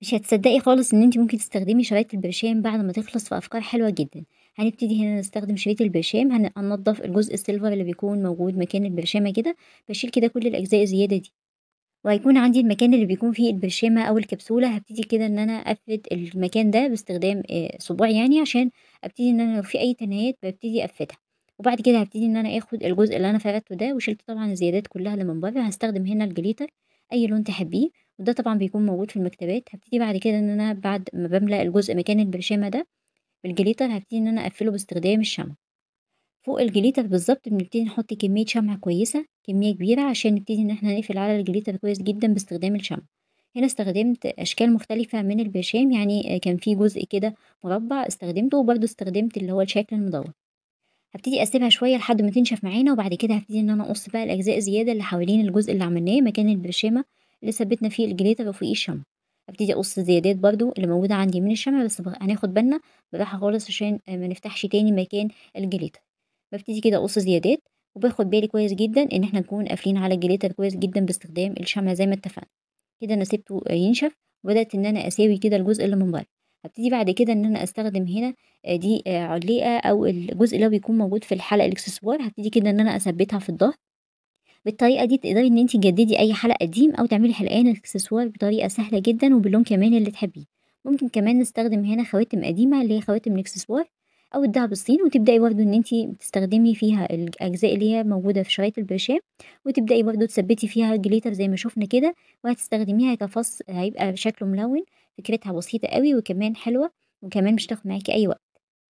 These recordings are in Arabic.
مش هتصدقي خالص ان انت ممكن تستخدمي شرايط البرشام بعد ما تخلص في افكار حلوه جدا هنبتدي هنا نستخدم شريط البرشام هننضف الجزء السيلفر اللي بيكون موجود مكان البرشامه كده بشيل كده كل الاجزاء الزياده دي وهيكون عندي المكان اللي بيكون فيه البرشامه او الكبسوله هبتدي كده ان انا افرد المكان ده باستخدام آه، صباعي يعني عشان ابتدي ان انا لو في اي تنايات ببتدي افردها وبعد كده هبتدي ان انا اخد الجزء اللي انا فردته ده وشلت طبعا الزيادات كلها اللي من بره هستخدم هنا الجليتر اي لون تحبيه وده طبعا بيكون موجود في المكتبات هبتدي بعد كده ان انا بعد ما بملا الجزء مكان البرشامه ده بالجليتر هبتدي ان انا اقفله باستخدام الشمع فوق الجليتر بالظبط بنبتدي نحط كميه شمع كويسه كميه كبيره عشان نبتدي ان احنا نقفل على الجليتر كويس جدا باستخدام الشمع هنا استخدمت اشكال مختلفه من البرشام يعني كان في جزء كده مربع استخدمته وبرده استخدمت اللي هو الشكل المدور هبتدي اسيبها شويه لحد ما تنشف معانا وبعد كده هبتدي ان انا اقص بقى الاجزاء الزياده اللي حوالين الجزء اللي عملناه مكان البرشامه اللي ثبتنا فيه الجليتر وفوقيه الشمع هبتدي اقص الزيادات برضو اللي موجوده عندي من الشمع بس هناخد بالنا براحه خالص عشان ما نفتحش تاني مكان الجليتر ببتدي كده اقص زيادات وباخد بالي كويس جدا ان احنا نكون قافلين على الجليتر كويس جدا باستخدام الشمع زي ما اتفقنا كده انا سيبته ينشف وبدات ان انا اساوي كده الجزء اللي من بره هبتدي بعد كده ان انا استخدم هنا آه، دي آه، علقه او الجزء اللي بيكون موجود في الحلقه الاكسسوار هبتدي كده ان انا اثبتها في الظهر بالطريقه دي تقدري ان انت تجددي اي حلقه قديم او تعملي حلقان اكسسوار بطريقه سهله جدا وباللون كمان اللي تحبيه ممكن كمان نستخدم هنا خواتم قديمه اللي هي خواتم الاكسسوار او الصيني وتبداي برضه ان انت بتستخدمي فيها الاجزاء اللي هي موجوده في شرايط البروشيه وتبداي برضه تثبتي فيها الجليتر زي ما شفنا كده وهتستخدميها كفص هيبقى شكله ملون فكرتها بسيطه قوي وكمان حلوه وكمان مش هتاخد معاكي اي وقت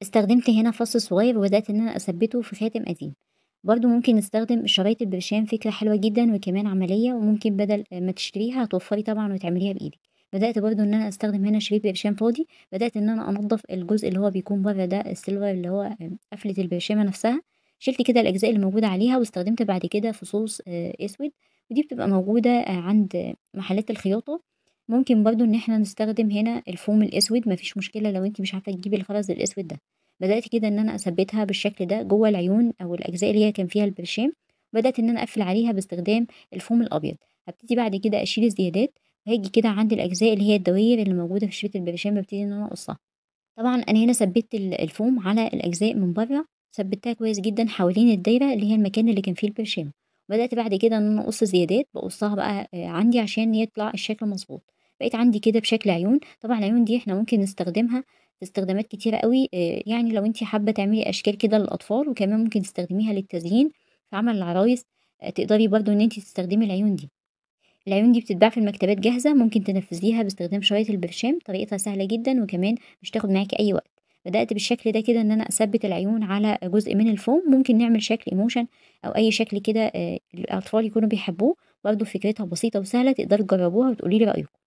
استخدمت هنا فص صغير وبدات ان انا اثبته في خاتم قديم برضو ممكن نستخدم شرايط البرشام فكرة حلوة جدا وكمان عملية وممكن بدل ما تشتريها هتوفري طبعا وتعمليها بإيدك بدأت برضو ان انا استخدم هنا شريط برشام فاضي بدأت ان انا انضف الجزء اللي هو بيكون بره ده السيلفر اللي هو آه، قفلة البرشامة نفسها شلت كده الاجزاء اللي موجودة عليها واستخدمت بعد كده فصوص آه، اسود ودي بتبقى موجودة آه، عند محلات الخياطة ممكن برضو ان احنا نستخدم هنا الفوم الاسود مفيش مشكلة لو انت مش عارفة تجيبي الخرز الاسود ده بدأت كده ان انا اثبتها بالشكل ده جوه العيون او الاجزاء اللي هي كان فيها البرشام بدأت ان انا اقفل عليها باستخدام الفوم الابيض هبتدي بعد كده اشيل الزيادات هاجي كده عند الأجزاء اللي هي الدوائر اللي موجودة في شريط البرشام ببتدي إن أنا أقصها طبعا أنا هنا ثبت الفوم على الأجزاء من بره ثبتها كويس جدا حوالين الدايرة اللي هي المكان اللي كان فيه البرشام بدأت بعد كده إن أنا أقص زيادات بقصها بقى آه، عندي عشان يطلع الشكل مظبوط بقيت عندي كده بشكل عيون طبعا العيون دي احنا ممكن نستخدمها في استخدامات كتيرة قوي آه، يعني لو انت حابة تعملي أشكال كده للأطفال وكمان ممكن تستخدميها للتزيين في عمل العرايس آه، تقدري برضو ان انت تستخدمي العيون دي العيون دي بتتباع في المكتبات جاهزة ممكن تنفذيها باستخدام شريط البرشام طريقتها سهلة جدا وكمان مش تاخد معاكي أي وقت بدأت بالشكل ده كده إن أنا أثبت العيون على جزء من الفوم ممكن نعمل شكل إيموشن أو أي شكل كده آه، الأطفال يكونوا بيحبوه برضه فكرتها بسيطة وسهلة تقدروا تجربوها وتقولي لي رأيكم